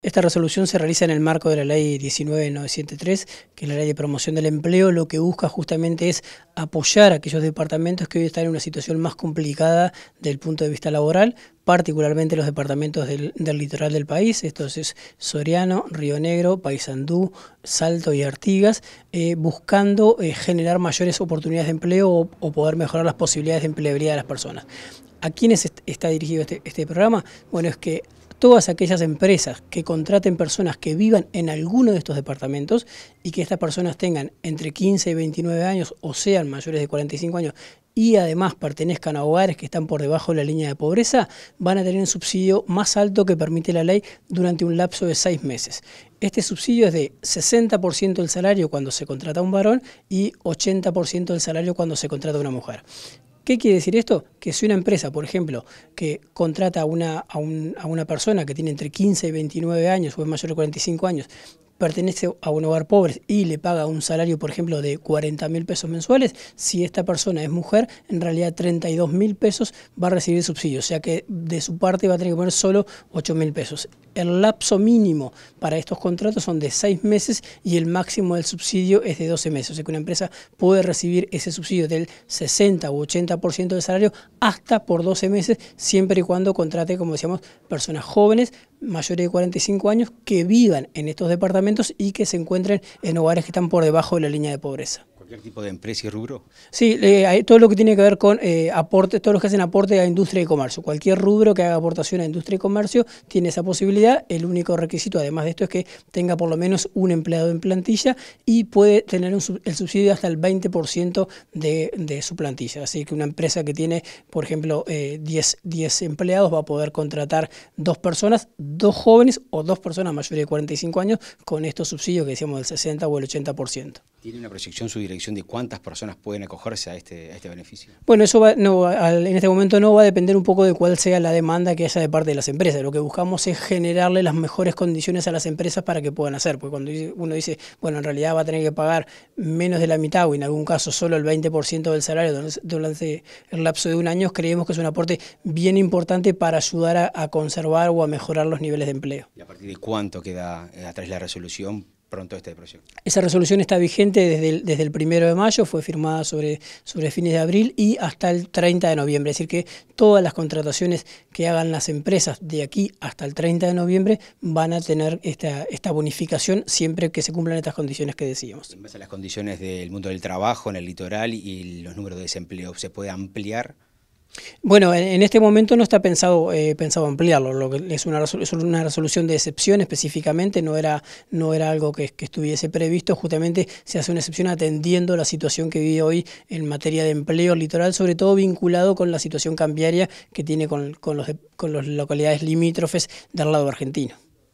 Esta resolución se realiza en el marco de la ley 19903, que es la ley de promoción del empleo, lo que busca justamente es apoyar a aquellos departamentos que hoy están en una situación más complicada desde el punto de vista laboral, particularmente los departamentos del, litoral del país, estos es Soriano, Río Negro, Paysandú, Salto y Artigas, eh, buscando eh, generar mayores oportunidades de empleo o, poder mejorar las posibilidades de empleabilidad de las personas. ¿A quiénes está dirigido este, este, programa? Bueno, es que todas aquellas empresas que contraten personas que vivan en alguno de estos departamentos y que estas personas tengan entre 15 y 29 años o sean mayores de 45 años y además pertenezcan a hogares que están por debajo de la línea de pobreza, van a tener un subsidio más alto que permite la ley durante un lapso de seis meses. Este subsidio es de 60% del salario cuando se contrata un varón y 80% del salario cuando se contrata una mujer. ¿Qué quiere decir esto? Que si una empresa, por ejemplo, que contrata a una, a, una persona que tiene entre 15 y 29 años o es mayor de 45 años, pertenece a un hogar pobre y le paga un salario, por ejemplo, de 40 mil pesos mensuales, si esta persona es mujer, en realidad 32 mil pesos va a recibir subsidio, o sea que de su parte va a tener que poner solo 8 mil pesos. El lapso mínimo para estos contratos son de 6 meses y el máximo del subsidio es de 12 meses, o sea que una empresa puede recibir ese subsidio del 60 u 80% del salario hasta por 12 meses, siempre y cuando contrate, como decíamos, personas jóvenes mayores de 45 años que vivan en estos departamentos y que se encuentren en hogares que están por debajo de la línea de pobreza cualquier tipo de empresa y rubro? Sí, eh, todo lo que tiene que ver con eh, aportes, todos los que hacen aporte a industria y comercio. Cualquier rubro que haga aportación a industria y comercio tiene esa posibilidad. El único requisito, además de esto, es que tenga por lo menos un empleado en plantilla y puede tener el subsidio hasta el 20% de, su plantilla. Así que una empresa que tiene, por ejemplo, 10, eh, 10 empleados va a poder contratar dos personas, dos jóvenes o dos personas mayores de 45 años con estos subsidios que decíamos del 60 o el 80%. ¿Tiene una proyección su dirección? de cuántas personas pueden acogerse a este, este beneficio? Bueno, eso no, en este momento no va a depender un poco de cuál sea la demanda que haya de parte de las empresas. Lo que buscamos es generarle las mejores condiciones a las empresas para que puedan hacer. Porque cuando uno dice, bueno, en realidad va a tener que pagar menos de la mitad o en algún caso solo el 20% del salario durante el lapso de un año, creemos que es un aporte bien importante para ayudar a, a conservar o a mejorar los niveles de empleo. ¿Y a partir de cuánto queda eh, atrás la resolución pronto este proyecto. Esa resolución está vigente desde el, desde el primero de mayo, fue firmada sobre, sobre fines de abril y hasta el 30 de noviembre. Es decir, que todas las contrataciones que hagan las empresas de aquí hasta el 30 de noviembre van a tener esta, esta bonificación siempre que se cumplan estas condiciones que decíamos. En base a las condiciones del mundo del trabajo en el litoral y los números de desempleo, ¿se puede ampliar? Bueno, en este momento no está pensado, eh, pensado ampliarlo, lo que es una, resolución de excepción específicamente, no era, no era algo que, estuviese previsto, justamente se hace una excepción atendiendo la situación que vive hoy en materia de empleo litoral, sobre todo vinculado con la situación cambiaria que tiene con, con las localidades limítrofes del lado argentino.